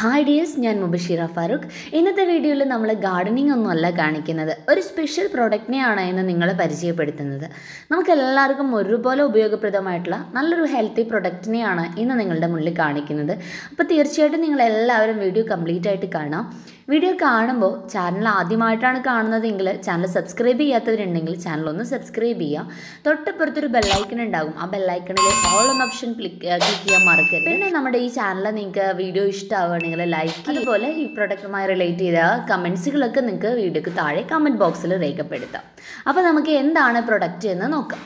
hi dears ഞാൻ മുബഷീറ ഫാറൂഖ് ഇന്നത്തെ വീഡിയോയിൽ നമ്മൾ ഗാർഡനിങ് ഒന്നും അല്ല കാണിക്കുന്നത് ഒരു സ്പെഷ്യൽ പ്രോഡക്റ്റിനെയാണ് എന്ന് നിങ്ങളെ പരിചയപ്പെടുത്തുന്നത് നമുക്ക് എല്ലാവർക്കും ഒരുപോലെ ഉപയോഗപ്രദമായിട്ടുള്ള നല്ലൊരു ഹെൽത്തി പ്രൊഡക്റ്റിനെയാണ് ഇന്ന് നിങ്ങളുടെ മുന്നിൽ കാണിക്കുന്നത് അപ്പോൾ തീർച്ചയായിട്ടും നിങ്ങൾ എല്ലാവരും വീഡിയോ കംപ്ലീറ്റ് ആയിട്ട് കാണാം വീഡിയോ കാണുമ്പോൾ ചാനൽ ആദ്യമായിട്ടാണ് കാണുന്നതെങ്കിൽ ചാനൽ സബ്സ്ക്രൈബ് ചെയ്യാത്തവരുണ്ടെങ്കിൽ ചാനൽ ഒന്ന് സബ്സ്ക്രൈബ് ചെയ്യുക തൊട്ടപ്പുറത്തൊരു ബെല്ലൈക്കൺ ഉണ്ടാകും ആ ബെല്ലൈക്കണിൽ ഓൾ എന്ന ഓപ്ഷൻ ക്ലിക്ക് ക്ലിക്ക് ചെയ്യാൻ മറക്കരുത് പിന്നെ നമ്മുടെ ഈ ചാനൽ നിങ്ങൾക്ക് വീഡിയോ ഇഷ്ടമാവുകയാണെങ്കിൽ നിങ്ങൾ ലൈക്ക് അതുപോലെ ഈ പ്രൊഡക്റ്റുമായി റിലേറ്റ് ചെയ്ത കമൻസുകളൊക്കെ നിങ്ങൾക്ക് വീഡിയോക്ക് താഴെ കമൻറ്റ് ബോക്സിൽ രേഖപ്പെടുത്താം അപ്പോൾ നമുക്ക് എന്താണ് പ്രൊഡക്റ്റ് എന്ന് നോക്കാം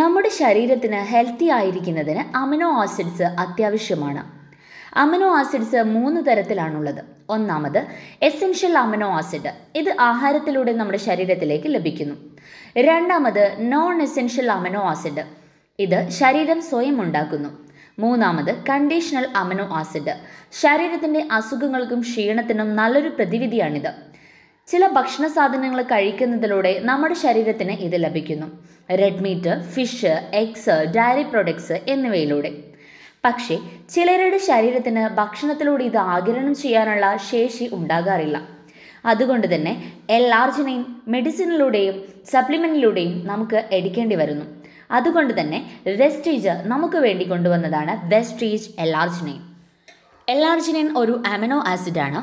നമ്മുടെ ശരീരത്തിന് ഹെൽത്തി ആയിരിക്കുന്നതിന് അമിനോ ആസിഡ്സ് അത്യാവശ്യമാണ് അമിനോ ആസിഡ്സ് മൂന്ന് തരത്തിലാണുള്ളത് ഒന്നാമത് എസെൻഷ്യൽ അമിനോ ആസിഡ് ഇത് ആഹാരത്തിലൂടെ നമ്മുടെ ശരീരത്തിലേക്ക് ലഭിക്കുന്നു രണ്ടാമത് നോൺ എസെൻഷ്യൽ അമിനോ ആസിഡ് ഇത് ശരീരം സ്വയം ഉണ്ടാക്കുന്നു മൂന്നാമത് കണ്ടീഷണൽ അമിനോ ആസിഡ് ശരീരത്തിൻ്റെ അസുഖങ്ങൾക്കും ക്ഷീണത്തിനും നല്ലൊരു പ്രതിവിധിയാണിത് ചില ഭക്ഷണ സാധനങ്ങൾ കഴിക്കുന്നതിലൂടെ നമ്മുടെ ശരീരത്തിന് ഇത് ലഭിക്കുന്നു red meat fish eggs dairy products എന്നിവയിലൂടെ പക്ഷേ ചിലരുടെ ശരീരത്തിന് ഭക്ഷണത്തിലൂടെ ഇത് ആഗിരണം ചെയ്യാനുള്ള ശേഷി ഉണ്ടാകാറില്ല അതുകൊണ്ട് തന്നെ എൽ മെഡിസിനിലൂടെയും സപ്ലിമെൻറ്റിലൂടെയും നമുക്ക് എടുക്കേണ്ടി വരുന്നു അതുകൊണ്ട് തന്നെ വെസ്റ്റീജ് നമുക്ക് വേണ്ടി കൊണ്ടുവന്നതാണ് വെസ്റ്റീജ് എലാർജിനെയിൻ എലാർജിനെയിൻ ഒരു അമിനോ ആസിഡാണ്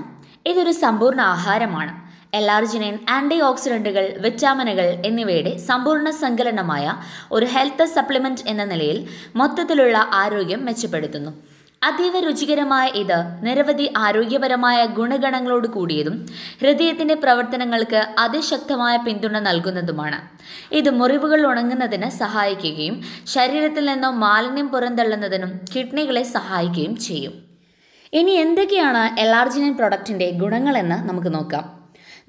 ഇതൊരു സമ്പൂർണ്ണ ആഹാരമാണ് എലാർജിനെയിൻ ആൻറ്റി ഓക്സിഡൻറ്റുകൾ വിറ്റാമിനുകൾ എന്നിവയുടെ സമ്പൂർണ്ണ സങ്കലനമായ ഒരു ഹെൽത്ത് സപ്ലിമെൻറ്റ് എന്ന നിലയിൽ മൊത്തത്തിലുള്ള ആരോഗ്യം മെച്ചപ്പെടുത്തുന്നു അതീവ രുചികരമായ ഇത് നിരവധി ആരോഗ്യപരമായ ഗുണഗണങ്ങളോട് കൂടിയതും ഹൃദയത്തിന്റെ പ്രവർത്തനങ്ങൾക്ക് അതിശക്തമായ പിന്തുണ നൽകുന്നതുമാണ് ഇത് മുറിവുകൾ ഉണങ്ങുന്നതിന് സഹായിക്കുകയും ശരീരത്തിൽ നിന്നും മാലിന്യം പുറന്തള്ളുന്നതിനും കിഡ്നികളെ സഹായിക്കുകയും ചെയ്യും ഇനി എന്തൊക്കെയാണ് എലാർജിനിൻ പ്രൊഡക്റ്റിന്റെ ഗുണങ്ങളെന്ന് നമുക്ക് നോക്കാം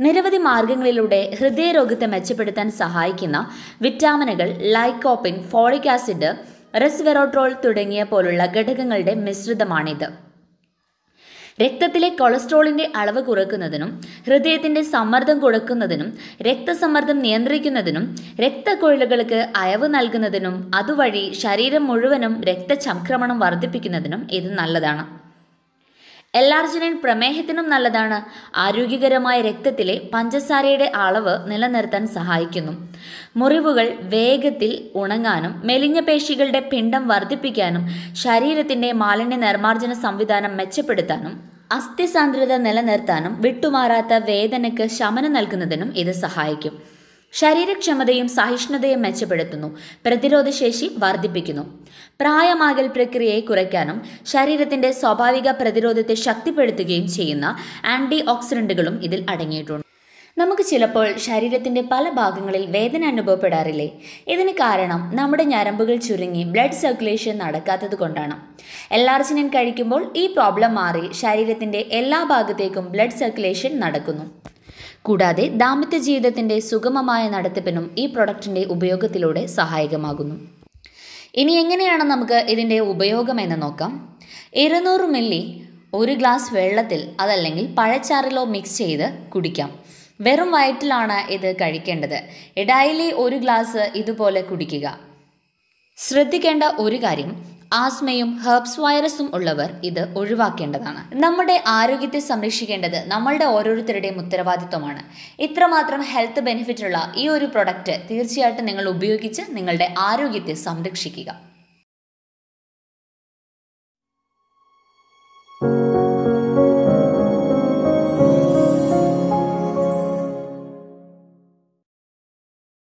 നിരവധി മാർഗങ്ങളിലൂടെ ഹൃദയരോഗത്തെ മെച്ചപ്പെടുത്താൻ സഹായിക്കുന്ന വിറ്റാമിനുകൾ ലൈക്കോപ്പിൻ ഫോളിക് ആസിഡ് റെസ്വെറോട്രോൾ തുടങ്ങിയ പോലുള്ള ഘടകങ്ങളുടെ മിശ്രിതമാണിത് രക്തത്തിലെ കൊളസ്ട്രോളിന്റെ അളവ് കുറയ്ക്കുന്നതിനും ഹൃദയത്തിന്റെ സമ്മർദ്ദം കൊടുക്കുന്നതിനും രക്തസമ്മർദ്ദം നിയന്ത്രിക്കുന്നതിനും രക്തക്കൊഴിലുകൾക്ക് അയവ് നൽകുന്നതിനും അതുവഴി ശരീരം മുഴുവനും രക്തചംക്രമണം വർദ്ധിപ്പിക്കുന്നതിനും ഇത് നല്ലതാണ് എലാർജിനിൻ പ്രമേഹത്തിനും നല്ലതാണ് ആരോഗ്യകരമായ രക്തത്തിലെ പഞ്ചസാരയുടെ അളവ് നിലനിർത്താൻ സഹായിക്കുന്നു മുറിവുകൾ വേഗത്തിൽ ഉണങ്ങാനും മെലിഞ്ഞ പേശികളുടെ പിണ്ഡം വർദ്ധിപ്പിക്കാനും ശരീരത്തിൻ്റെ മാലിന്യ നിർമ്മാർജ്ജന സംവിധാനം മെച്ചപ്പെടുത്താനും അസ്ഥി സാന്ദ്രത നിലനിർത്താനും വിട്ടുമാറാത്ത വേദനയ്ക്ക് ശമനം നൽകുന്നതിനും ഇത് സഹായിക്കും ശരീരക്ഷമതയും സഹിഷ്ണുതയും മെച്ചപ്പെടുത്തുന്നു പ്രതിരോധശേഷി വർദ്ധിപ്പിക്കുന്നു പ്രായമാകൽ പ്രക്രിയയെ കുറയ്ക്കാനും ശരീരത്തിന്റെ സ്വാഭാവിക പ്രതിരോധത്തെ ശക്തിപ്പെടുത്തുകയും ചെയ്യുന്ന ആന്റി ഓക്സിഡന്റുകളും ഇതിൽ അടങ്ങിയിട്ടുണ്ട് നമുക്ക് ചിലപ്പോൾ ശരീരത്തിന്റെ പല ഭാഗങ്ങളിൽ വേദന അനുഭവപ്പെടാറില്ലേ ഇതിന് കാരണം നമ്മുടെ ഞരമ്പുകൾ ചുരുങ്ങി ബ്ലഡ് സർക്കുലേഷൻ നടക്കാത്തത് കൊണ്ടാണ് എല്ലാർച്ചിനും കഴിക്കുമ്പോൾ ഈ പ്രോബ്ലം മാറി ശരീരത്തിന്റെ എല്ലാ ഭാഗത്തേക്കും ബ്ലഡ് സർക്കുലേഷൻ നടക്കുന്നു കൂടാതെ ദാമ്പത്യ ജീവിതത്തിൻ്റെ സുഗമമായ നടത്തിപ്പിനും ഈ പ്രൊഡക്റ്റിൻ്റെ ഉപയോഗത്തിലൂടെ സഹായകമാകുന്നു ഇനി എങ്ങനെയാണ് നമുക്ക് ഇതിൻ്റെ ഉപയോഗം എന്ന് നോക്കാം ഇരുന്നൂറ് മില്ലി ഒരു ഗ്ലാസ് വെള്ളത്തിൽ അതല്ലെങ്കിൽ പഴച്ചാറിലോ മിക്സ് ചെയ്ത് കുടിക്കാം വെറും വയറ്റിലാണ് ഇത് കഴിക്കേണ്ടത് ഇടായിലി ഒരു ഗ്ലാസ് ഇതുപോലെ കുടിക്കുക ശ്രദ്ധിക്കേണ്ട ഒരു കാര്യം ആസ്മയും ഹെർബ്സ് വൈറസും ഉള്ളവർ ഇത് ഒഴിവാക്കേണ്ടതാണ് നമ്മുടെ ആരോഗ്യത്തെ സംരക്ഷിക്കേണ്ടത് നമ്മളുടെ ഓരോരുത്തരുടെയും ഉത്തരവാദിത്വമാണ് ഇത്രമാത്രം ഹെൽത്ത് ബെനിഫിറ്റുള്ള ഈ ഒരു പ്രൊഡക്റ്റ് തീർച്ചയായിട്ടും നിങ്ങൾ ഉപയോഗിച്ച് നിങ്ങളുടെ ആരോഗ്യത്തെ സംരക്ഷിക്കുക